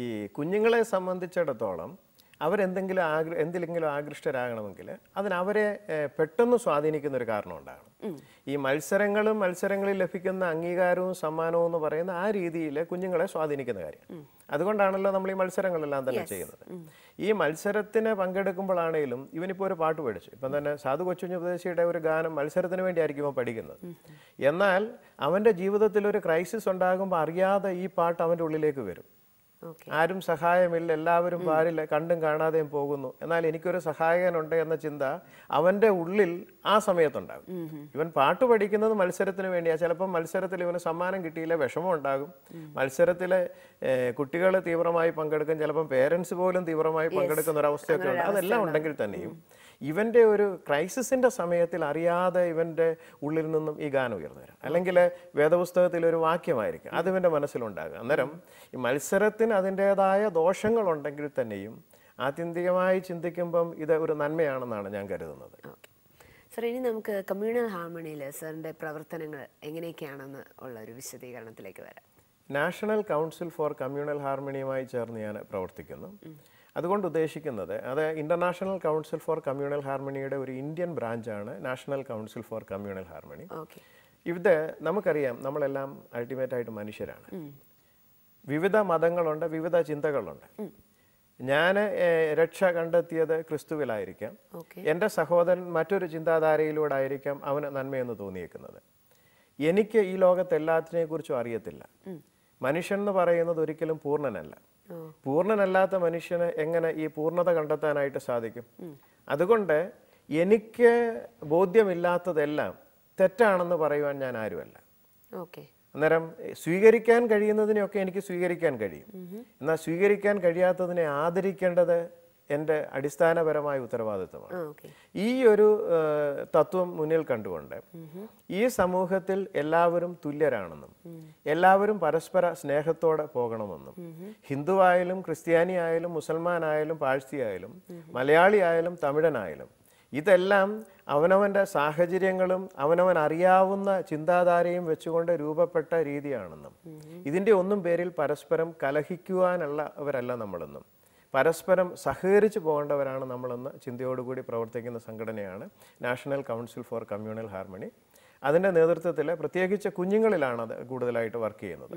ഈ കുഞ്ഞുങ്ങളെ സംബന്ധിച്ചിടത്തോളം അവരെന്തെങ്കിലും ആഗ്ര എന്തിലെങ്കിലും ആകൃഷ്ടരാകണമെങ്കിൽ അതിനവരെ പെട്ടെന്ന് സ്വാധീനിക്കുന്ന ഒരു കാരണം ഉണ്ടാകണം ഈ മത്സരങ്ങളും മത്സരങ്ങളിൽ ലഭിക്കുന്ന അംഗീകാരവും സമ്മാനവും എന്ന് പറയുന്ന ആ രീതിയിൽ കുഞ്ഞുങ്ങളെ സ്വാധീനിക്കുന്ന കാര്യം അതുകൊണ്ടാണല്ലോ നമ്മൾ ഈ മത്സരങ്ങളെല്ലാം തന്നെ ചെയ്യുന്നത് ഈ മത്സരത്തിന് പങ്കെടുക്കുമ്പോഴാണേലും ഇവനിപ്പോൾ ഒരു പാട്ട് പഠിച്ചു ഇപ്പം തന്നെ സാധു കൊച്ചുഞ്ഞു പ്രദേശിയുടെ ഒരു ഗാനം മത്സരത്തിന് വേണ്ടി ആയിരിക്കും പഠിക്കുന്നത് എന്നാൽ അവൻ്റെ ജീവിതത്തിൽ ഒരു ക്രൈസിസ് ഉണ്ടാകുമ്പോൾ അറിയാതെ ഈ പാട്ട് അവൻ്റെ ഉള്ളിലേക്ക് വരും ആരും സഹായമില്ല എല്ലാവരും പാരില്ല കണ്ടും കാണാതെയും പോകുന്നു എന്നാൽ എനിക്കൊരു സഹായകനുണ്ട് എന്ന ചിന്ത അവൻ്റെ ഉള്ളിൽ ആ സമയത്തുണ്ടാകും ഇവൻ പാട്ട് പഠിക്കുന്നത് മത്സരത്തിന് വേണ്ടിയാണ് ചിലപ്പോൾ മത്സരത്തിൽ ഇവന് സമ്മാനം കിട്ടിയില്ല വിഷമം ഉണ്ടാകും മത്സരത്തിലെ കുട്ടികൾ തീവ്രമായി പങ്കെടുക്കും ചിലപ്പം പേരൻസ് പോലും തീവ്രമായി പങ്കെടുക്കുന്ന ഒരവസ്ഥയൊക്കെ ഉണ്ട് അതെല്ലാം ഉണ്ടെങ്കിൽ തന്നെയും ഇവന്റെ ഒരു ക്രൈസിസിന്റെ സമയത്തിൽ അറിയാതെ ഇവന്റെ ഉള്ളിൽ നിന്നും ഈ ഗാനം ഉയർന്നു വരാം അല്ലെങ്കിൽ വേദപുസ്തകത്തിൽ ഒരു വാക്യമായിരിക്കും അത് ഇവന്റെ മനസ്സിലുണ്ടാകുക അന്നേരം ഈ മത്സരത്തിന് അതിൻ്റേതായ ദോഷങ്ങളുണ്ടെങ്കിൽ തന്നെയും ആത്യന്തികമായി ചിന്തിക്കുമ്പം ഇത് ഒരു നന്മയാണെന്നാണ് ഞാൻ കരുതുന്നത് സാർ ഇനി നമുക്ക് കമ്മ്യൂണൽ ഹാർമണിയിൽ സാറിൻ്റെ പ്രവർത്തനങ്ങൾ എങ്ങനെയൊക്കെയാണെന്ന് ഉള്ള ഒരു വിശദീകരണത്തിലേക്ക് വരാം നാഷണൽ കൗൺസിൽ ഫോർ കമ്മ്യൂണൽ ഹാർമണിയുമായി ചേർന്ന് ഞാൻ പ്രവർത്തിക്കുന്നു അതുകൊണ്ട് ഉദ്ദേശിക്കുന്നത് അത് ഇൻ്റർനാഷണൽ കൗൺസിൽ ഫോർ കമ്മ്യൂണൽ ഹാർമണിയുടെ ഒരു ഇന്ത്യൻ ബ്രാഞ്ചാണ് national council for communal harmony ഇത് നമുക്കറിയാം നമ്മളെല്ലാം അൾട്ടിമേറ്റ് ആയിട്ട് മനുഷ്യരാണ് വിവിധ മതങ്ങളുണ്ട് വിവിധ ചിന്തകളുണ്ട് ഞാൻ രക്ഷ കണ്ടെത്തിയത് ക്രിസ്തുവിലായിരിക്കാം എൻ്റെ സഹോദരൻ മറ്റൊരു ചിന്താധാരയിലൂടെ ആയിരിക്കാം അവന് നന്മയെന്ന് തോന്നിയേക്കുന്നത് എനിക്ക് ഈ ലോകത്തെ എല്ലാത്തിനെ കുറിച്ചും അറിയത്തില്ല മനുഷ്യൻ എന്ന് പറയുന്നത് ഒരിക്കലും പൂർണ്ണനല്ല പൂർണ്ണനല്ലാത്ത മനുഷ്യന് എങ്ങനെ ഈ പൂർണ്ണത കണ്ടെത്താനായിട്ട് സാധിക്കും അതുകൊണ്ട് എനിക്ക് ബോധ്യമില്ലാത്തതെല്ലാം തെറ്റാണെന്ന് പറയുവാൻ ഞാൻ ആരുമല്ല ഓക്കെ അന്നേരം സ്വീകരിക്കാൻ കഴിയുന്നതിനെയൊക്കെ എനിക്ക് സ്വീകരിക്കാൻ കഴിയും എന്നാൽ സ്വീകരിക്കാൻ കഴിയാത്തതിനെ ആദരിക്കേണ്ടത് എൻ്റെ അടിസ്ഥാനപരമായ ഉത്തരവാദിത്വമാണ് ഈ ഒരു തത്വം മുന്നിൽ കണ്ടുകൊണ്ട് ഈ സമൂഹത്തിൽ എല്ലാവരും തുല്യരാണെന്നും എല്ലാവരും പരസ്പര സ്നേഹത്തോടെ പോകണമെന്നും ഹിന്ദുവായാലും ക്രിസ്ത്യാനി ആയാലും മുസൽമാനായാലും പാഴ്സിയായാലും മലയാളി ആയാലും തമിഴനായാലും ഇതെല്ലാം അവനവൻ്റെ സാഹചര്യങ്ങളും അവനവൻ അറിയാവുന്ന ചിന്താധാരയും വെച്ചുകൊണ്ട് രൂപപ്പെട്ട രീതിയാണെന്നും ഇതിൻ്റെ ഒന്നും പേരിൽ പരസ്പരം കലഹിക്കുവാനുള്ളവരല്ല നമ്മളെന്നും പരസ്പരം സഹകരിച്ച് പോകേണ്ടവരാണ് നമ്മളെന്ന് ചിന്തയോടുകൂടി പ്രവർത്തിക്കുന്ന സംഘടനയാണ് national council for communal harmony അതിൻ്റെ നേതൃത്വത്തിൽ പ്രത്യേകിച്ച് കുഞ്ഞുങ്ങളിലാണ് അത് കൂടുതലായിട്ട് വർക്ക് ചെയ്യുന്നത്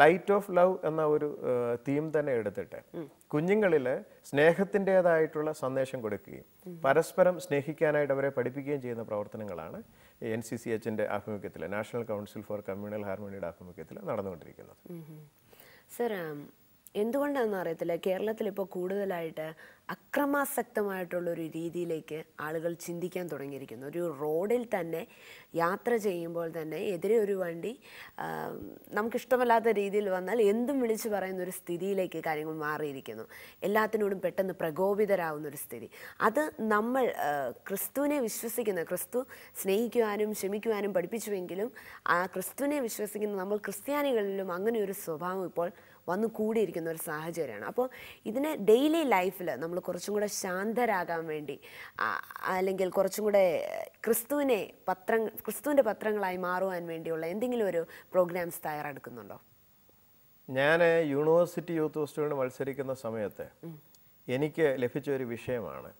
ലൈറ്റ് ഓഫ് ലവ് എന്ന ഒരു തീം തന്നെ എടുത്തിട്ട് കുഞ്ഞുങ്ങളിൽ സ്നേഹത്തിൻ്റെതായിട്ടുള്ള സന്ദേശം കൊടുക്കുകയും പരസ്പരം സ്നേഹിക്കാനായിട്ട് അവരെ പഠിപ്പിക്കുകയും ചെയ്യുന്ന പ്രവർത്തനങ്ങളാണ് എൻ സി സി എച്ചിൻ്റെ ആഭിമുഖ്യത്തിൽ നാഷണൽ കൗൺസിൽ ഫോർ കമ്മ്യൂണൽ ഹാർമോണിയുടെ ആഭിമുഖ്യത്തിൽ നടന്നുകൊണ്ടിരിക്കുന്നത് സർ എന്തുകൊണ്ടാണെന്ന് അറിയത്തില്ല കേരളത്തിൽ ഇപ്പോൾ കൂടുതലായിട്ട് അക്രമാസക്തമായിട്ടുള്ളൊരു രീതിയിലേക്ക് ആളുകൾ ചിന്തിക്കാൻ തുടങ്ങിയിരിക്കുന്നു ഒരു റോഡിൽ തന്നെ യാത്ര ചെയ്യുമ്പോൾ തന്നെ എതിരെ ഒരു വണ്ടി നമുക്കിഷ്ടമല്ലാത്ത രീതിയിൽ വന്നാൽ എന്തും വിളിച്ചു പറയുന്ന ഒരു സ്ഥിതിയിലേക്ക് കാര്യങ്ങൾ മാറിയിരിക്കുന്നു എല്ലാത്തിനോടും പെട്ടെന്ന് പ്രകോപിതരാകുന്ന ഒരു സ്ഥിതി അത് നമ്മൾ ക്രിസ്തുവിനെ വിശ്വസിക്കുന്ന ക്രിസ്തു സ്നേഹിക്കുവാനും ക്ഷമിക്കുവാനും പഠിപ്പിച്ചുവെങ്കിലും ആ ക്രിസ്തുവിനെ വിശ്വസിക്കുന്ന നമ്മൾ ക്രിസ്ത്യാനികളിലും അങ്ങനെ ഒരു സ്വഭാവം ഇപ്പോൾ വന്നു കൂടിയിരിക്കുന്ന ഒരു സാഹചര്യമാണ് അപ്പോൾ ഇതിനെ ഡെയിലി ലൈഫിൽ നമ്മൾ കുറച്ചും കൂടെ ശാന്തരാകാൻ വേണ്ടി അല്ലെങ്കിൽ കുറച്ചും കൂടെ ക്രിസ്തുവിനെ പത്രം ക്രിസ്തുവിൻ്റെ പത്രങ്ങളായി മാറുവാൻ വേണ്ടിയുള്ള എന്തെങ്കിലും ഒരു പ്രോഗ്രാംസ് തയ്യാറെടുക്കുന്നുണ്ടോ ഞാൻ യൂണിവേഴ്സിറ്റി യൂത്ത് ഫെസ്റ്റിവലിന് മത്സരിക്കുന്ന സമയത്ത് എനിക്ക് ലഭിച്ച ഒരു വിഷയമാണ്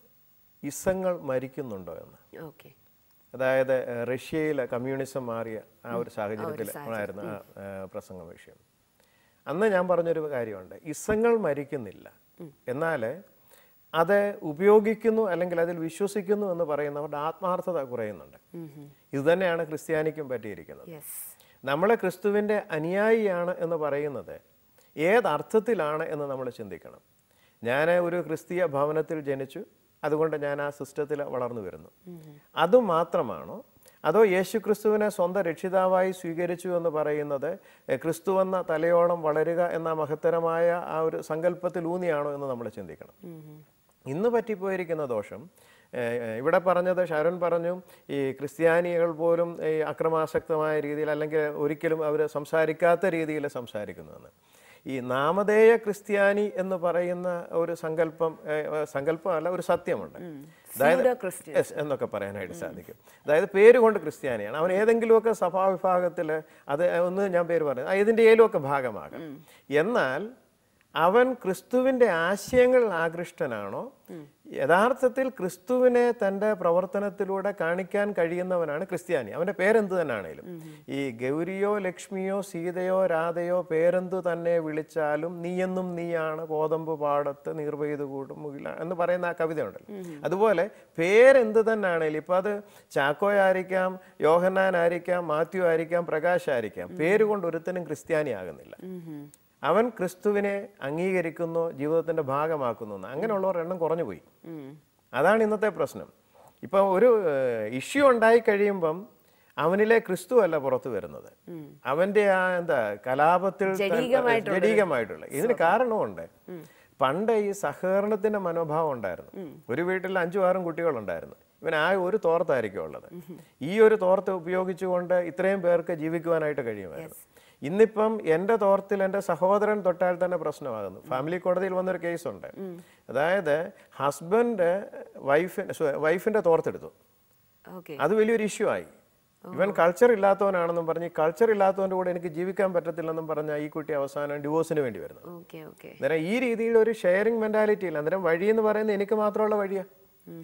ഇസങ്ങൾ മരിക്കുന്നുണ്ടോ എന്ന് ഓക്കെ അതായത് റഷ്യയിൽ കമ്മ്യൂണിസം മാറിയ ആ ഒരു സാഹചര്യത്തിൽ ആയിരുന്നു പ്രസംഗ വിഷയം അന്ന് ഞാൻ പറഞ്ഞൊരു കാര്യമുണ്ട് ഇസങ്ങൾ മരിക്കുന്നില്ല എന്നാൽ അത് ഉപയോഗിക്കുന്നു അല്ലെങ്കിൽ അതിൽ വിശ്വസിക്കുന്നു എന്ന് പറയുന്നവരുടെ ആത്മാർത്ഥത കുറയുന്നുണ്ട് ഇത് തന്നെയാണ് ക്രിസ്ത്യാനിക്കും പറ്റിയിരിക്കുന്നത് നമ്മൾ ക്രിസ്തുവിൻ്റെ അനുയായിയാണ് എന്ന് പറയുന്നത് ഏതർത്ഥത്തിലാണ് എന്ന് നമ്മൾ ചിന്തിക്കണം ഞാൻ ഒരു ക്രിസ്തീയ ഭവനത്തിൽ ജനിച്ചു അതുകൊണ്ട് ഞാൻ ആ സിസ്റ്റത്തിൽ വളർന്നു വരുന്നു അതുമാത്രമാണോ അതോ യേശുക്രിസ്തുവിനെ സ്വന്തം രക്ഷിതാവായി സ്വീകരിച്ചു എന്ന് പറയുന്നത് ക്രിസ്തു എന്ന തലയോളം വളരുക എന്ന മഹത്തരമായ ആ ഒരു സങ്കല്പത്തിൽ ഊന്നിയാണോ എന്ന് നമ്മൾ ചിന്തിക്കണം ഇന്ന് പറ്റിപ്പോയിരിക്കുന്ന ദോഷം ഇവിടെ പറഞ്ഞത് ഷാരോൻ പറഞ്ഞു ഈ ക്രിസ്ത്യാനികൾ പോലും ഈ അക്രമാസക്തമായ രീതിയിൽ അല്ലെങ്കിൽ ഒരിക്കലും അവർ സംസാരിക്കാത്ത രീതിയിൽ സംസാരിക്കുന്നതെന്ന് ഈ നാമധേയ ക്രിസ്ത്യാനി എന്ന് പറയുന്ന ഒരു സങ്കല്പം സങ്കല്പമല്ല ഒരു സത്യമുണ്ട് അതായത് എന്നൊക്കെ പറയാനായിട്ട് സാധിക്കും അതായത് പേര് കൊണ്ട് ക്രിസ്ത്യാനിയാണ് അവൻ ഏതെങ്കിലുമൊക്കെ സഭാവിഭാഗത്തിൽ അത് ഒന്ന് ഞാൻ പേര് പറഞ്ഞു ഇതിൻ്റെ ഏലുമൊക്കെ ഭാഗമാകാം എന്നാൽ അവൻ ക്രിസ്തുവിൻ്റെ ആശയങ്ങളിൽ ആകൃഷ്ടനാണോ യഥാർത്ഥത്തിൽ ക്രിസ്തുവിനെ തൻ്റെ പ്രവർത്തനത്തിലൂടെ കാണിക്കാൻ കഴിയുന്നവനാണ് ക്രിസ്ത്യാനി അവൻ്റെ പേരെന്ത് തന്നെയാണേലും ഈ ഗൗരിയോ ലക്ഷ്മിയോ സീതയോ രാധയോ പേരെന്തു തന്നെ വിളിച്ചാലും നീയെന്നും നീയാണ് കോതമ്പ് പാടത്ത് നീർവെയ്ത് കൂടും മുകില എന്ന് പറയുന്ന ആ കവിതയുണ്ടല്ലോ അതുപോലെ പേരെന്ത് തന്നെയാണേലും ഇപ്പോൾ അത് ചാക്കോയായിരിക്കാം യോഹന്നാൻ ആയിരിക്കാം മാത്യു ആയിരിക്കാം പ്രകാശ് ആയിരിക്കാം പേര് കൊണ്ട് ഒരുത്തനും ക്രിസ്ത്യാനി ആകുന്നില്ല അവൻ ക്രിസ്തുവിനെ അംഗീകരിക്കുന്നു ജീവിതത്തിന്റെ ഭാഗമാക്കുന്നു അങ്ങനെയുള്ളവർ എണ്ണം കുറഞ്ഞു പോയി അതാണ് ഇന്നത്തെ പ്രശ്നം ഇപ്പൊ ഒരു ഇഷ്യൂ ഉണ്ടായി കഴിയുമ്പം അവനിലെ ക്രിസ്തു അല്ല പുറത്തു വരുന്നത് അവന്റെ ആ എന്താ കലാപത്തിൽ ജടീകമായിട്ടുള്ള ഇതിന് കാരണമുണ്ട് പണ്ട് ഈ സഹകരണത്തിന്റെ മനോഭാവം ഉണ്ടായിരുന്നു ഒരു വീട്ടിൽ അഞ്ചു ആറും കുട്ടികളുണ്ടായിരുന്നു ഇവൻ ആ ഒരു തോർത്തായിരിക്കും ഉള്ളത് ഈ ഒരു തോർത്ത് ഉപയോഗിച്ചുകൊണ്ട് ഇത്രയും പേർക്ക് ജീവിക്കുവാനായിട്ട് കഴിയുമായിരുന്നു ഇന്നിപ്പം എൻ്റെ തോർത്തിൽ എൻ്റെ സഹോദരൻ തൊട്ടാൽ തന്നെ പ്രശ്നമാകുന്നു ഫാമിലി കോടതിയിൽ വന്നൊരു കേസുണ്ട് അതായത് ഹസ്ബൻഡ് വൈഫ് വൈഫിൻ്റെ തോർത്തെടുത്തു അത് വലിയൊരു ഇഷ്യൂ ആയി ഇവൻ കൾച്ചർ ഇല്ലാത്തവനാണെന്നും പറഞ്ഞ് കൾച്ചർ ഇല്ലാത്തവൻ്റെ കൂടെ എനിക്ക് ജീവിക്കാൻ പറ്റത്തില്ലെന്നും പറഞ്ഞ ഈ കുട്ടി അവസാനം ഡിവോഴ്സിന് വേണ്ടി വരുന്നു അന്നേരം ഈ രീതിയിൽ ഒരു ഷെയറിംഗ് മെന്റാലിറ്റി ഇല്ല അന്നേരം വഴി എന്ന് പറയുന്നത് എനിക്ക് മാത്രമുള്ള വഴിയാ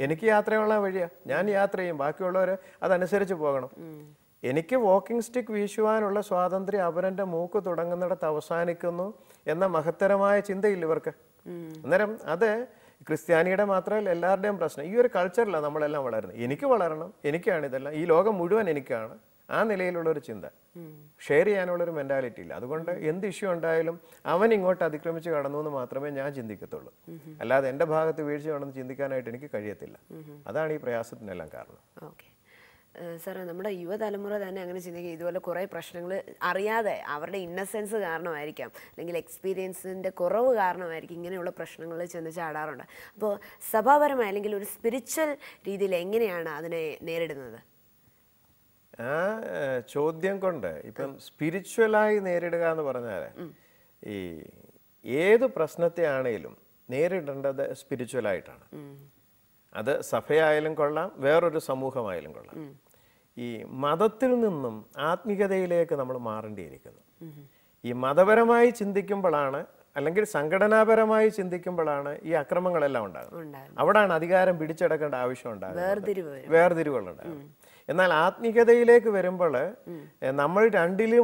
എനിക്ക് യാത്രയുള്ള വഴിയാ ഞാൻ യാത്ര ചെയ്യും ബാക്കിയുള്ളവർ അതനുസരിച്ച് പോകണം എനിക്ക് വാക്കിംഗ് സ്റ്റിക്ക് വീശുവാനുള്ള സ്വാതന്ത്ര്യം അവരൻ്റെ മൂക്ക് തുടങ്ങുന്നിടത്ത് അവസാനിക്കുന്നു എന്ന മഹത്തരമായ ചിന്തയില്ല ഇവർക്ക് അന്നേരം അത് ക്രിസ്ത്യാനിയുടെ മാത്രമല്ല എല്ലാവരുടെയും പ്രശ്നം ഈ ഒരു കൾച്ചറിലാണ് നമ്മളെല്ലാം വളരുന്നത് എനിക്ക് വളരണം എനിക്കാണ് ഇതെല്ലാം ഈ ലോകം മുഴുവൻ എനിക്കാണ് ആ നിലയിലുള്ള ഒരു ചിന്ത ഷെയർ ചെയ്യാനുള്ള ഒരു മെൻറ്റാലിറ്റി ഇല്ല അതുകൊണ്ട് എന്ത് ഇഷ്യൂ ഉണ്ടായാലും അവൻ ഇങ്ങോട്ട് അതിക്രമിച്ച് കടന്നു എന്ന് മാത്രമേ ഞാൻ ചിന്തിക്കത്തുള്ളൂ അല്ലാതെ എൻ്റെ ഭാഗത്ത് വീഴ്ച ഉണ്ടെന്ന് ചിന്തിക്കാനായിട്ട് എനിക്ക് കഴിയത്തില്ല അതാണ് ഈ പ്രയാസത്തിനെല്ലാം കാരണം സാറേ നമ്മുടെ യുവതലമുറ തന്നെ അങ്ങനെ ചിന്തിക്കുക ഇതുപോലെ കുറേ പ്രശ്നങ്ങൾ അറിയാതെ അവരുടെ ഇന്നസെൻസ് കാരണമായിരിക്കാം അല്ലെങ്കിൽ എക്സ്പീരിയൻസിൻ്റെ കുറവ് കാരണമായിരിക്കും ഇങ്ങനെയുള്ള പ്രശ്നങ്ങളിൽ ചെന്ന് ചാടാറുണ്ട് അപ്പോൾ സഭാപരമായ അല്ലെങ്കിൽ ഒരു സ്പിരിച്വൽ രീതിയിൽ എങ്ങനെയാണ് അതിനെ നേരിടുന്നത് ആ ചോദ്യം കൊണ്ട് ഇപ്പം സ്പിരിച്വലായി നേരിടുക എന്ന് പറഞ്ഞാൽ ഈ ഏത് പ്രശ്നത്തെ ആണെങ്കിലും നേരിടേണ്ടത് സ്പിരിച്വലായിട്ടാണ് അത് സഭയായാലും കൊള്ളാം വേറൊരു സമൂഹമായാലും കൊള്ളാം ഈ മതത്തിൽ നിന്നും ആത്മീകതയിലേക്ക് നമ്മൾ മാറേണ്ടിയിരിക്കുന്നു ഈ മതപരമായി ചിന്തിക്കുമ്പോഴാണ് അല്ലെങ്കിൽ സംഘടനാപരമായി ചിന്തിക്കുമ്പോഴാണ് ഈ അക്രമങ്ങളെല്ലാം ഉണ്ടാകുന്നത് അവിടാണ് അധികാരം പിടിച്ചെടുക്കേണ്ട ആവശ്യം ഉണ്ടാകുന്നത് വേർതിരിവുകളുണ്ടാകും എന്നാൽ ആത്മീകതയിലേക്ക് വരുമ്പോൾ നമ്മൾ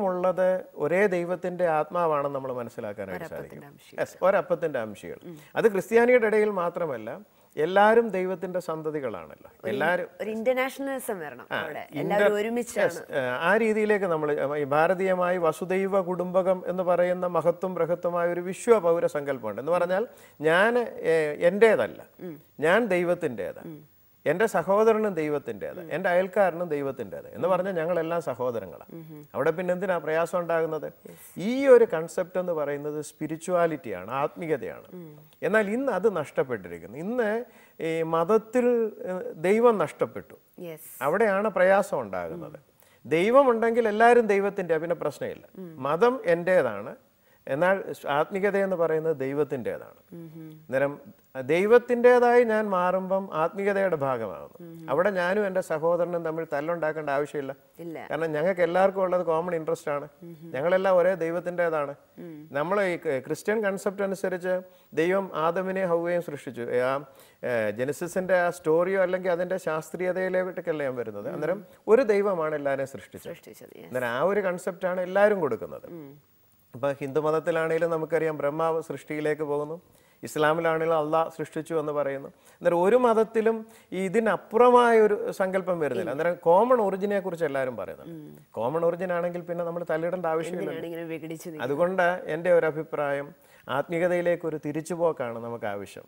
ഉള്ളത് ഒരേ ദൈവത്തിന്റെ ആത്മാവാണെന്ന് നമ്മൾ മനസ്സിലാക്കാനായിട്ട് സാധിക്കും ഒരപ്പത്തിന്റെ അംശികൾ അത് ക്രിസ്ത്യാനിയുടെ ഇടയിൽ മാത്രമല്ല എല്ലാവരും ദൈവത്തിന്റെ സന്തതികളാണല്ലോ എല്ലാവരും ഇന്റർനാഷണലിസം എല്ലാവരും ഒരുമിച്ചാണ് ആ രീതിയിലേക്ക് നമ്മൾ ഭാരതീയമായി വസുദൈവ കുടുംബകം എന്ന് പറയുന്ന മഹത്വം ബൃഹത്വമായ ഒരു വിശ്വ പൗര സങ്കല്പമുണ്ട് എന്ന് പറഞ്ഞാൽ ഞാൻ എൻ്റേതല്ല ഞാൻ ദൈവത്തിൻ്റേതാണ് എൻ്റെ സഹോദരനും ദൈവത്തിൻ്റെത് എൻ്റെ അയൽക്കാരനും ദൈവത്തിൻ്റെത് എന്ന് പറഞ്ഞാൽ ഞങ്ങളെല്ലാം സഹോദരങ്ങളാണ് അവിടെ പിന്നെ എന്തിനാ പ്രയാസം ഉണ്ടാകുന്നത് ഈ ഒരു കൺസെപ്റ്റ് എന്ന് പറയുന്നത് സ്പിരിച്വാലിറ്റിയാണ് ആത്മീയതയാണ് എന്നാൽ ഇന്ന് അത് നഷ്ടപ്പെട്ടിരിക്കുന്നു ഇന്ന് ഈ മതത്തിൽ ദൈവം നഷ്ടപ്പെട്ടു അവിടെയാണ് പ്രയാസം ഉണ്ടാകുന്നത് ദൈവമുണ്ടെങ്കിൽ എല്ലാവരും ദൈവത്തിൻ്റെ പിന്നെ പ്രശ്നമില്ല മതം എൻ്റേതാണ് എന്നാൽ ആത്മീകത എന്ന് പറയുന്നത് ദൈവത്തിൻ്റെതാണ് അന്നേരം ദൈവത്തിൻ്റെതായി ഞാൻ മാറുമ്പം ആത്മീകതയുടെ ഭാഗമാകുന്നു അവിടെ ഞാനും എൻ്റെ സഹോദരനും തമ്മിൽ തല്ലുണ്ടാക്കേണ്ട ആവശ്യമില്ല കാരണം ഞങ്ങൾക്ക് എല്ലാവർക്കും ഉള്ളത് കോമൺ ഇൻട്രസ്റ്റ് ആണ് ഞങ്ങളെല്ലാം ഒരേ ദൈവത്തിൻ്റെതാണ് നമ്മൾ ഈ ക്രിസ്ത്യൻ കൺസെപ്റ്റ് അനുസരിച്ച് ദൈവം ആദമിനെ ഹൗവയും സൃഷ്ടിച്ചു ആ ജനസിസിൻ്റെ ആ സ്റ്റോറിയോ അല്ലെങ്കിൽ അതിൻ്റെ ശാസ്ത്രീയതയിലേക്കല്ല ഞാൻ വരുന്നത് അന്നേരം ഒരു ദൈവമാണ് എല്ലാവരെയും സൃഷ്ടിച്ചത് അന്നേരം ആ ഒരു കൺസെപ്റ്റാണ് എല്ലാവരും കൊടുക്കുന്നത് അപ്പോൾ ഹിന്ദുമതത്തിലാണെങ്കിലും നമുക്കറിയാം ബ്രഹ്മാവ് സൃഷ്ടിയിലേക്ക് പോകുന്നു ഇസ്ലാമിലാണെങ്കിലും അള്ളാ സൃഷ്ടിച്ചു എന്ന് പറയുന്നു അന്നേരം ഒരു മതത്തിലും ഇതിനപ്പുറമായ ഒരു സങ്കല്പം വരുന്നില്ല അന്നേരം കോമൺ ഒറിജിനെ കുറിച്ച് എല്ലാവരും പറയുന്നു കോമൺ ഒറിജിൻ ആണെങ്കിൽ പിന്നെ നമ്മൾ തലയിടേണ്ട ആവശ്യമില്ല അതുകൊണ്ട് എൻ്റെ ഒരു അഭിപ്രായം ആത്മീയതയിലേക്ക് ഒരു തിരിച്ചുപോക്കാണ് നമുക്ക് ആവശ്യം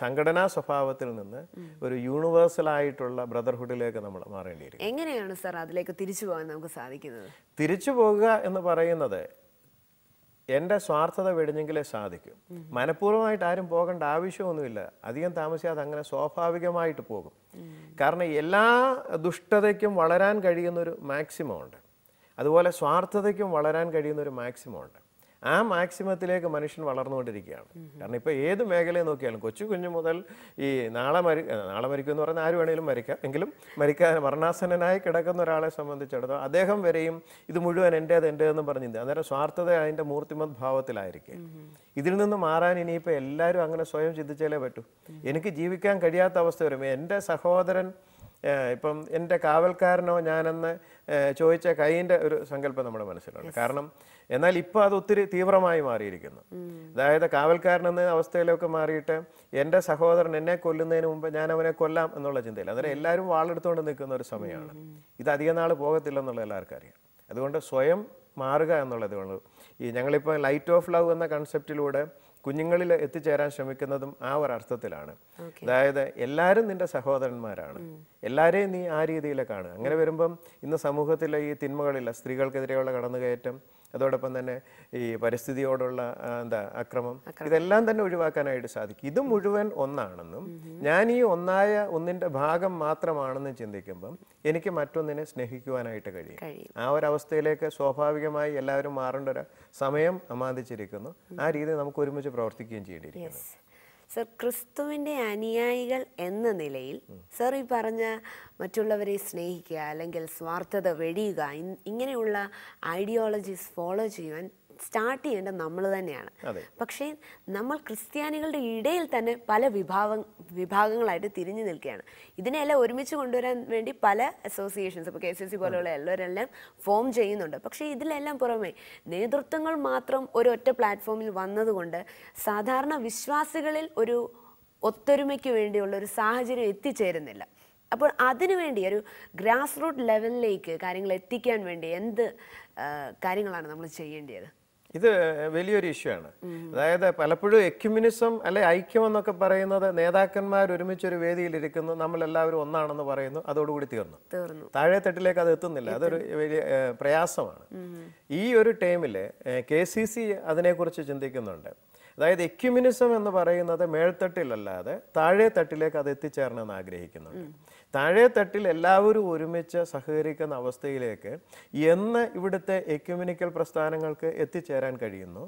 സംഘടനാ സ്വഭാവത്തിൽ നിന്ന് ഒരു യൂണിവേഴ്സൽ ആയിട്ടുള്ള ബ്രദർഹുഡിലേക്ക് നമ്മൾ വരും എങ്ങനെയാണ് സാർ അതിലേക്ക് തിരിച്ചു പോകാൻ നമുക്ക് സാധിക്കുന്നത് തിരിച്ചു പോകുക എന്ന് പറയുന്നത് എൻ്റെ സ്വാർത്ഥത വെടിഞ്ഞെങ്കിലേ സാധിക്കും മനഃപൂർവ്വമായിട്ട് ആരും പോകേണ്ട ആവശ്യമൊന്നുമില്ല അധികം താമസിയാതെ അങ്ങനെ സ്വാഭാവികമായിട്ട് പോകും കാരണം എല്ലാ ദുഷ്ടതയ്ക്കും വളരാൻ കഴിയുന്നൊരു മാക്സിമം ഉണ്ട് അതുപോലെ സ്വാർത്ഥതയ്ക്കും വളരാൻ കഴിയുന്നൊരു മാക്സിമം ഉണ്ട് ആ മാക്സിമത്തിലേക്ക് മനുഷ്യൻ വളർന്നുകൊണ്ടിരിക്കുകയാണ് കാരണം ഇപ്പോൾ ഏത് മേഖലയെ നോക്കിയാലും കൊച്ചു കുഞ്ഞു മുതൽ ഈ നാളെ മരി നാളെ മരിക്കും എന്ന് പറഞ്ഞാൽ ആര് വേണേലും മരിക്കാം എങ്കിലും മരിക്കാൻ മരണാസന്നനായി കിടക്കുന്ന ഒരാളെ സംബന്ധിച്ചിടത്തോളം അദ്ദേഹം വരെയും ഇത് മുഴുവൻ എൻ്റേത് എൻ്റേതെന്ന് പറഞ്ഞിരുന്നത് അന്നേരം സ്വാർത്ഥത അതിൻ്റെ മൂർത്തിമത് ഭാവത്തിലായിരിക്കും ഇതിൽ നിന്ന് മാറാൻ ഇനിയിപ്പോൾ എല്ലാവരും അങ്ങനെ സ്വയം ചിന്തിച്ചാലേ പറ്റൂ എനിക്ക് ജീവിക്കാൻ കഴിയാത്ത അവസ്ഥ വരുമ്പോൾ എൻ്റെ സഹോദരൻ ഇപ്പം എൻ്റെ കാവൽക്കാരനോ ഞാനെന്ന് ചോദിച്ച കൈയിൻ്റെ ഒരു സങ്കല്പം നമ്മുടെ മനസ്സിലുണ്ട് കാരണം എന്നാൽ ഇപ്പം അത് ഒത്തിരി തീവ്രമായി മാറിയിരിക്കുന്നു അതായത് കാവൽക്കാരൻ എന്ന അവസ്ഥയിലൊക്കെ മാറിയിട്ട് എൻ്റെ സഹോദരൻ എന്നെ കൊല്ലുന്നതിന് മുമ്പ് ഞാൻ അവനെ കൊല്ലാം എന്നുള്ള ചിന്തയിൽ അതിൽ എല്ലാവരും വാളെടുത്തുകൊണ്ട് നിൽക്കുന്ന ഒരു സമയമാണ് ഇത് അധികം നാൾ പോകത്തില്ലെന്നുള്ള എല്ലാവർക്കും അറിയാം അതുകൊണ്ട് സ്വയം മാറുക എന്നുള്ളത് ഈ ഞങ്ങളിപ്പോൾ ലൈറ്റ് ഓഫ് ലവ് എന്ന കൺസെപ്റ്റിലൂടെ കുഞ്ഞുങ്ങളിൽ എത്തിച്ചേരാൻ ശ്രമിക്കുന്നതും ആ ഒരു അർത്ഥത്തിലാണ് അതായത് എല്ലാവരും നിന്റെ സഹോദരന്മാരാണ് എല്ലാവരെയും നീ ആ രീതിയിലെ കാണുക അങ്ങനെ വരുമ്പം ഇന്ന് സമൂഹത്തിലെ ഈ തിന്മകളില്ല സ്ത്രീകൾക്കെതിരെയുള്ള കടന്നുകയറ്റം അതോടൊപ്പം തന്നെ ഈ പരിസ്ഥിതിയോടുള്ള എന്താ അക്രമം ഇതെല്ലാം തന്നെ ഒഴിവാക്കാനായിട്ട് സാധിക്കും ഇത് മുഴുവൻ ഒന്നാണെന്നും ഞാൻ ഈ ഒന്നായ ഒന്നിൻ്റെ ഭാഗം മാത്രമാണെന്നും ചിന്തിക്കുമ്പം എനിക്ക് മറ്റൊന്നിനെ സ്നേഹിക്കുവാനായിട്ട് കഴിയും ആ ഒരു അവസ്ഥയിലേക്ക് സ്വാഭാവികമായി എല്ലാവരും മാറേണ്ട ഒരു സമയം അമാന്തിച്ചിരിക്കുന്നു ആ രീതി നമുക്ക് ഒരുമിച്ച് പ്രവർത്തിക്കുകയും ചെയ്യേണ്ടിയിരിക്കുന്നു സർ ക്രിസ്തുവിൻ്റെ അനുയായികൾ എന്ന നിലയിൽ സർ ഈ പറഞ്ഞ മറ്റുള്ളവരെ സ്നേഹിക്കുക അല്ലെങ്കിൽ സ്വാർത്ഥത വെടിയുക ഇങ്ങനെയുള്ള ഐഡിയോളജീസ് ഫോളോ ചെയ്യുവാൻ സ്റ്റാർട്ട് ചെയ്യേണ്ടത് നമ്മൾ തന്നെയാണ് പക്ഷേ നമ്മൾ ക്രിസ്ത്യാനികളുടെ ഇടയിൽ തന്നെ പല വിഭാഗം വിഭാഗങ്ങളായിട്ട് തിരിഞ്ഞു നിൽക്കുകയാണ് ഇതിനെല്ലാം ഒരുമിച്ച് കൊണ്ടുവരാൻ വേണ്ടി പല അസോസിയേഷൻസ് ഇപ്പോൾ കെ എസ് സി പോലെയുള്ള എല്ലാവരെല്ലാം ഫോം ചെയ്യുന്നുണ്ട് പക്ഷേ ഇതിലെല്ലാം പുറമെ നേതൃത്വങ്ങൾ മാത്രം ഒരൊറ്റ പ്ലാറ്റ്ഫോമിൽ വന്നതുകൊണ്ട് സാധാരണ വിശ്വാസികളിൽ ഒരു ഒത്തൊരുമയ്ക്ക് വേണ്ടിയുള്ള ഒരു സാഹചര്യം എത്തിച്ചേരുന്നില്ല അപ്പോൾ അതിനുവേണ്ടി ഒരു ഗ്രാസ് റൂട്ട് ലെവലിലേക്ക് കാര്യങ്ങൾ എത്തിക്കാൻ വേണ്ടി എന്ത് കാര്യങ്ങളാണ് നമ്മൾ ചെയ്യേണ്ടത് ഇത് വലിയൊരു ഇഷ്യൂ ആണ് അതായത് പലപ്പോഴും എക്യുമിനിസം അല്ലെ ഐക്യം എന്നൊക്കെ പറയുന്നത് നേതാക്കന്മാർ ഒരുമിച്ച് ഒരു വേദിയിൽ ഇരിക്കുന്നു നമ്മൾ എല്ലാവരും ഒന്നാണെന്ന് പറയുന്നു അതോടുകൂടി തീർന്നു താഴെ തട്ടിലേക്ക് അത് എത്തുന്നില്ല അതൊരു വലിയ പ്രയാസമാണ് ഈ ഒരു ടൈമിൽ കെ സി സി അതിനെക്കുറിച്ച് ചിന്തിക്കുന്നുണ്ട് അതായത് എക്യുമിനിസം എന്ന് പറയുന്നത് മേൽത്തട്ടിലല്ലാതെ താഴെ തട്ടിലേക്ക് അത് എത്തിച്ചേരണമെന്ന് ആഗ്രഹിക്കുന്നുണ്ട് താഴെ തട്ടിൽ എല്ലാവരും ഒരുമിച്ച് സഹകരിക്കുന്ന അവസ്ഥയിലേക്ക് എന്ന് ഇവിടുത്തെ എക്യുമിനിക്കൽ പ്രസ്ഥാനങ്ങൾക്ക് എത്തിച്ചേരാൻ കഴിയുന്നു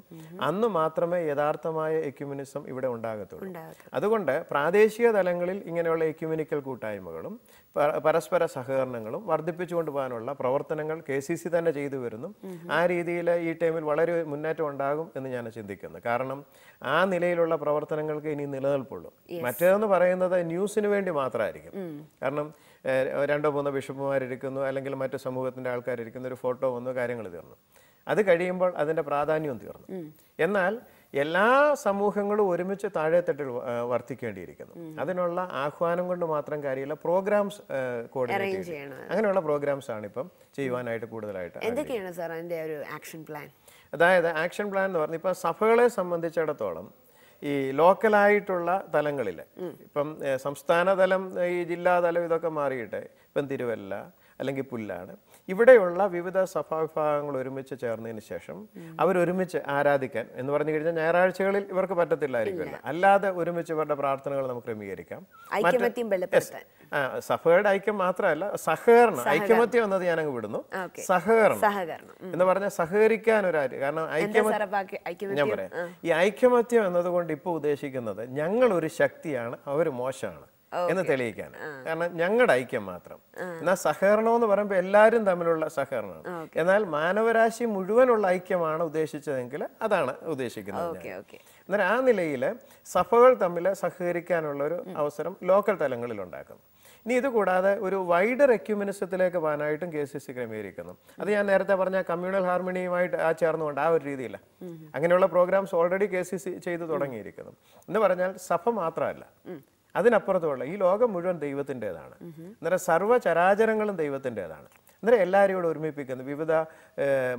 അന്ന് മാത്രമേ യഥാർത്ഥമായ എക്യുമിനിസം ഇവിടെ ഉണ്ടാകത്തുള്ളൂ അതുകൊണ്ട് പ്രാദേശിക തലങ്ങളിൽ ഇങ്ങനെയുള്ള എക്യുമിനിക്കൽ കൂട്ടായ്മകളും പരസ്പര സഹകരണങ്ങളും വർദ്ധിപ്പിച്ചുകൊണ്ട് പോകാനുള്ള പ്രവർത്തനങ്ങൾ കെ സി സി തന്നെ ചെയ്തു വരുന്നു ആ രീതിയിൽ ഈ ടൈമിൽ വളരെ മുന്നേറ്റം ഉണ്ടാകും എന്ന് ഞാൻ ചിന്തിക്കുന്നു കാരണം ആ നിലയിലുള്ള പ്രവർത്തനങ്ങൾക്ക് ഇനി നിലനിൽപ്പുള്ളൂ മറ്റേതെന്ന് പറയുന്നത് ന്യൂസിന് വേണ്ടി മാത്രമായിരിക്കും കാരണം രണ്ടോ മൂന്നോ ബിഷപ്പുമാരിരിക്കുന്നു അല്ലെങ്കിൽ മറ്റു സമൂഹത്തിൻ്റെ ആൾക്കാരിരിക്കുന്നു ഒരു ഫോട്ടോ വന്നു കാര്യങ്ങൾ തീർന്നു അത് കഴിയുമ്പോൾ അതിൻ്റെ പ്രാധാന്യവും തീർന്നു എന്നാൽ എല്ലാ സമൂഹങ്ങളും ഒരുമിച്ച് താഴെത്തട്ടിൽ വർദ്ധിക്കേണ്ടിയിരിക്കുന്നു അതിനുള്ള ആഹ്വാനം കൊണ്ട് മാത്രം കാര്യമില്ല പ്രോഗ്രാംസ് കോർഡിനേറ്റ് ചെയ്യണം അങ്ങനെയുള്ള പ്രോഗ്രാംസ് ആണ് ഇപ്പം ചെയ്യുവാനായിട്ട് കൂടുതലായിട്ട് എന്തൊക്കെയാണ് സാർ അതിൻ്റെ ഒരു ആക്ഷൻ പ്ലാൻ അതായത് ആക്ഷൻ പ്ലാൻ എന്ന് പറഞ്ഞാൽ ഇപ്പം സഭകളെ സംബന്ധിച്ചിടത്തോളം ഈ ലോക്കലായിട്ടുള്ള തലങ്ങളിൽ ഇപ്പം സംസ്ഥാനതലം ഈ ജില്ലാതലം ഇതൊക്കെ മാറിയിട്ട് ഇപ്പം തിരുവല്ല അല്ലെങ്കിൽ പുല്ലാണ് ഇവിടെയുള്ള വിവിധ സഭാവിഭാഗങ്ങൾ ഒരുമിച്ച് ചേർന്നതിന് ശേഷം അവരൊരുമിച്ച് ആരാധിക്കാൻ എന്ന് പറഞ്ഞു കഴിഞ്ഞാൽ ഞായറാഴ്ചകളിൽ ഇവർക്ക് പറ്റത്തില്ലായിരിക്കും അല്ലാതെ ഒരുമിച്ച് ഇവരുടെ പ്രാർത്ഥനകൾ നമുക്ക് ക്രമീകരിക്കാം സഭയുടെ ഐക്യം മാത്രമല്ല സഹകരണം ഐക്യമത്യം എന്നത് അങ്ങ് വിടുന്നു സഹകരണം എന്ന് പറഞ്ഞാൽ സഹകരിക്കാൻ ഒരു കാരണം ഐക്യമത്യം ഞാൻ പറയാം ഈ ഐക്യമത്യം എന്നതുകൊണ്ട് ഇപ്പൊ ഉദ്ദേശിക്കുന്നത് ഞങ്ങൾ ഒരു ശക്തിയാണ് അവർ മോശമാണ് എന്ന് തെളിയിക്കാൻ കാരണം ഞങ്ങളുടെ ഐക്യം മാത്രം എന്നാൽ സഹകരണം എന്ന് പറയുമ്പോൾ എല്ലാവരും തമ്മിലുള്ള സഹകരണം എന്നാൽ മാനവരാശി മുഴുവനുള്ള ഐക്യമാണ് ഉദ്ദേശിച്ചതെങ്കിൽ അതാണ് ഉദ്ദേശിക്കുന്നത് എന്നാൽ ആ നിലയിൽ സഭകൾ തമ്മിൽ സഹകരിക്കാനുള്ള ഒരു അവസരം ലോക്കൽ തലങ്ങളിൽ ഉണ്ടാക്കുന്നു ഇനി ഇത് കൂടാതെ ഒരു വൈഡർ എക്യൂമിനിസത്തിലേക്ക് പോകാനായിട്ടും കെ സി സി ക്രമീകരിക്കുന്നു അത് ഞാൻ നേരത്തെ പറഞ്ഞ കമ്മ്യൂണൽ ഹാർമണിയുമായിട്ട് ആ ചേർന്നുകൊണ്ട് ആ ഒരു രീതിയിൽ അങ്ങനെയുള്ള programmes already K C C ചെയ്തു തുടങ്ങിയിരിക്കുന്നു എന്ന് പറഞ്ഞാൽ സഭ മാത്രമല്ല അതിനപ്പുറത്തുള്ള ഈ ലോകം മുഴുവൻ ദൈവത്തിൻ്റെതാണ് അന്നേരം സർവ്വചരാചരങ്ങളും ദൈവത്തിൻ്റെതാണ് അന്നേരം എല്ലാവരും ഇവിടെ ഒരുമിപ്പിക്കുന്നത് വിവിധ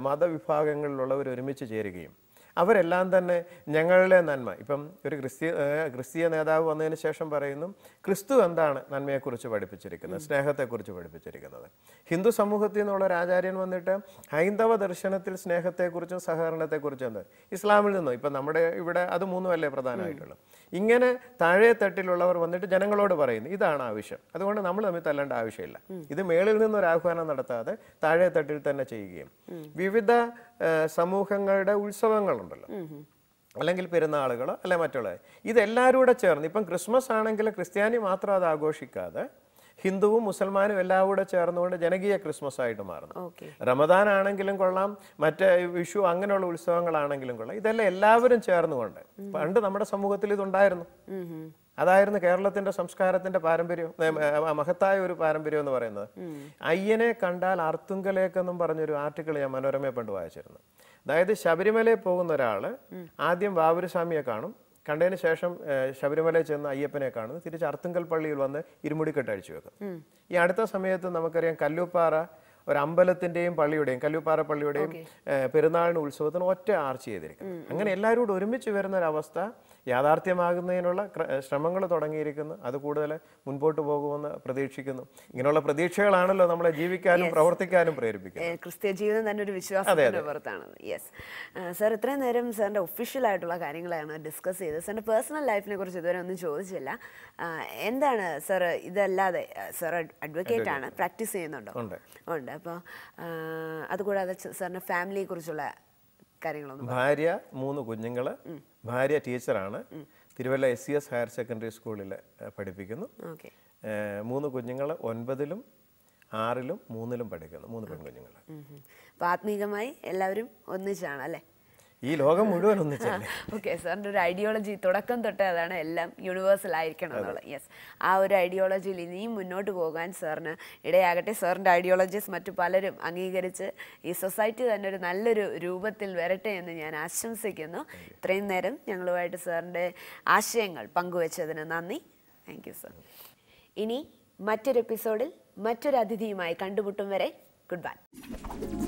മതവിഭാഗങ്ങളിലുള്ളവർ ഒരുമിച്ച് ചേരുകയും അവരെല്ലാം തന്നെ ഞങ്ങളിലെ നന്മ ഇപ്പം ഒരു ക്രിസ്ത്യ ക്രിസ്തീയ നേതാവ് വന്നതിന് ശേഷം പറയുന്നു ക്രിസ്തു എന്താണ് നന്മയെക്കുറിച്ച് പഠിപ്പിച്ചിരിക്കുന്നത് സ്നേഹത്തെക്കുറിച്ച് പഠിപ്പിച്ചിരിക്കുന്നത് ഹിന്ദു സമൂഹത്തിൽ നിന്നുള്ള ഒരു ആചാര്യൻ വന്നിട്ട് ഹൈന്ദവ ദർശനത്തിൽ സ്നേഹത്തെക്കുറിച്ചും സഹകരണത്തെക്കുറിച്ചും എന്താ ഇസ്ലാമിൽ നിന്നും ഇപ്പം നമ്മുടെ ഇവിടെ അത് മൂന്നുമല്ലേ പ്രധാനമായിട്ടുള്ളൂ ഇങ്ങനെ താഴെ തട്ടിലുള്ളവർ വന്നിട്ട് ജനങ്ങളോട് പറയുന്നു ഇതാണ് ആവശ്യം അതുകൊണ്ട് നമ്മൾ തമ്മിൽ തല്ലേണ്ട ആവശ്യമില്ല ഇത് മേളിൽ നിന്നൊരു ആഹ്വാനം നടത്താതെ താഴെ തട്ടിൽ തന്നെ ചെയ്യുകയും വിവിധ സമൂഹങ്ങളുടെ ഉത്സവങ്ങളുണ്ടല്ലോ അല്ലെങ്കിൽ പെരുന്നാളുകളോ അല്ലെ മറ്റുള്ള ഇതെല്ലാവരും കൂടെ ചേർന്ന് ഇപ്പം ക്രിസ്മസ് ആണെങ്കിൽ ക്രിസ്ത്യാനി മാത്രം അത് ആഘോഷിക്കാതെ ഹിന്ദുവും മുസൽമാനും എല്ലാം കൂടെ ചേർന്നുകൊണ്ട് ജനകീയ ക്രിസ്മസ് ആയിട്ട് മാറുന്നു റമദാൻ ആണെങ്കിലും കൊള്ളാം മറ്റേ വിഷു അങ്ങനെയുള്ള ഉത്സവങ്ങളാണെങ്കിലും കൊള്ളാം ഇതെല്ലാം എല്ലാവരും ചേർന്നുകൊണ്ട് പണ്ട് നമ്മുടെ സമൂഹത്തിൽ ഇതുണ്ടായിരുന്നു അതായിരുന്നു കേരളത്തിന്റെ സംസ്കാരത്തിന്റെ പാരമ്പര്യം മഹത്തായ ഒരു പാരമ്പര്യം എന്ന് പറയുന്നത് അയ്യനെ കണ്ടാൽ അർത്തുങ്കലേക്കെന്നും പറഞ്ഞൊരു ആർട്ടിക്കിൾ ഞാൻ മനോരമയെ പണ്ട് വായിച്ചിരുന്നു അതായത് ശബരിമലയിൽ പോകുന്ന ഒരാൾ ആദ്യം വാവൂരസ്വാമിയെ കാണും കണ്ടതിന് ശേഷം ശബരിമലയിൽ ചെന്ന് അയ്യപ്പനെ കാണുന്നു തിരിച്ച് അർത്തുങ്കൽ പള്ളിയിൽ വന്ന് ഇരുമുടിക്കെട്ട് അഴിച്ചു വെക്കും ഈ അടുത്ത സമയത്ത് നമുക്കറിയാം കല്ലുപ്പാറ ഒരു അമ്പലത്തിന്റെയും പള്ളിയുടെയും കല്ലുപ്പാറ പള്ളിയുടെയും പെരുന്നാളിന് ഉത്സവത്തിന് ഒറ്റ ആർച്ച് ചെയ്തിരിക്കും അങ്ങനെ എല്ലാവരും കൂടെ ഒരുമിച്ച് വരുന്ന ഒരവസ്ഥ യാഥാർത്ഥ്യമാകുന്നതിനുള്ള ശ്രമങ്ങൾ തുടങ്ങിയിരിക്കുന്നു അത് കൂടുതൽ മുൻപോട്ട് പോകുമെന്ന് പ്രതീക്ഷിക്കുന്നു ഇങ്ങനെയുള്ള പ്രതീക്ഷകളാണല്ലോ നമ്മളെ ജീവിക്കാനും പ്രവർത്തിക്കാനും പ്രേരിപ്പിക്കുന്നത് ക്രിസ്ത്യ ജീവിതം തന്നെ ഒരു വിശ്വാസത്തിന്റെ യെസ് സാർ ഇത്രയും നേരം സാറിൻ്റെ ഒഫീഷ്യൽ ആയിട്ടുള്ള കാര്യങ്ങളാണ് ഡിസ്കസ് ചെയ്തത് സാറിൻ്റെ പേഴ്സണൽ ലൈഫിനെ കുറിച്ച് ഇതുവരെ ഒന്നും ചോദിച്ചില്ല എന്താണ് സാർ ഇതല്ലാതെ സാർ അഡ്വക്കേറ്റ് ആണ് പ്രാക്ടീസ് ചെയ്യുന്നുണ്ടോ ഉണ്ട് അപ്പോൾ അതുകൂടാതെ സാറിൻ്റെ ഫാമിലിയെ കുറിച്ചുള്ള കാര്യങ്ങളൊന്നും ഭാര്യ മൂന്ന് കുഞ്ഞുങ്ങള് ഭാര്യ ടീച്ചറാണ് Thiruvalla S C S higher secondary സ്കൂളിൽ പഠിപ്പിക്കുന്നു മൂന്ന് കുഞ്ഞുങ്ങൾ ഒൻപതിലും ആറിലും മൂന്നിലും പഠിക്കുന്നു മൂന്ന് പെൺകുഞ്ഞുങ്ങൾ ആത്മീകമായി എല്ലാവരും ഒന്നിച്ചാണ് അല്ലേ ഈ ലോകം മുഴുവൻ ഒന്നിച്ചല്ലേ ഓക്കെ സാറിൻ്റെ ഒരു ഐഡിയോളജി തുടക്കം തൊട്ട് അതാണ് എല്ലാം യൂണിവേഴ്സൽ ആയിരിക്കണം എന്നുള്ളത് യെസ് ആ ഒരു ഐഡിയോളജിയിൽ ഇനിയും മുന്നോട്ട് പോകാൻ സാറിന് ഇടയാകട്ടെ സാറിൻ്റെ ഐഡിയോളജീസ് മറ്റു പലരും അംഗീകരിച്ച് ഈ സൊസൈറ്റി തന്നെ ഒരു നല്ലൊരു രൂപത്തിൽ വരട്ടെ എന്ന് ഞാൻ ആശംസിക്കുന്നു ഇത്രയും നേരം ഞങ്ങളുമായിട്ട് സാറിൻ്റെ ആശയങ്ങൾ പങ്കുവച്ചതിന് നന്ദി താങ്ക് യു സാർ ഇനി മറ്റൊരു എപ്പിസോഡിൽ മറ്റൊരു അതിഥിയുമായി കണ്ടുമുട്ടും വരെ ഗുഡ് ബൈ